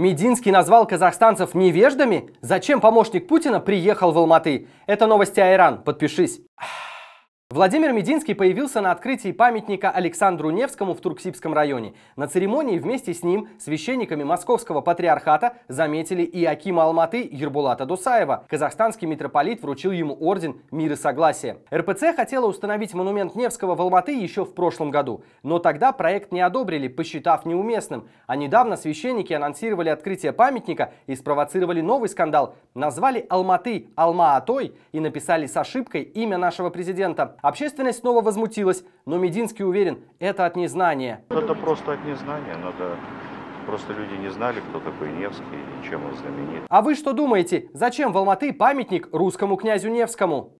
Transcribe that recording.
Мединский назвал казахстанцев невеждами? Зачем помощник Путина приехал в Алматы? Это новости Айран. Подпишись. Владимир Мединский появился на открытии памятника Александру Невскому в Турксибском районе. На церемонии вместе с ним священниками московского патриархата заметили и Акима Алматы Ербулата Дусаева. Казахстанский митрополит вручил ему орден Мира Согласия. РПЦ хотела установить монумент Невского в Алматы еще в прошлом году, но тогда проект не одобрили, посчитав неуместным. А недавно священники анонсировали открытие памятника и спровоцировали новый скандал. Назвали Алматы Алма-Атой и написали с ошибкой имя нашего президента. Общественность снова возмутилась, но Мединский уверен, это от незнания. Это просто от незнания, надо Просто люди не знали, кто такой Невский и чем он знаменит. А вы что думаете, зачем в Алматы памятник русскому князю Невскому?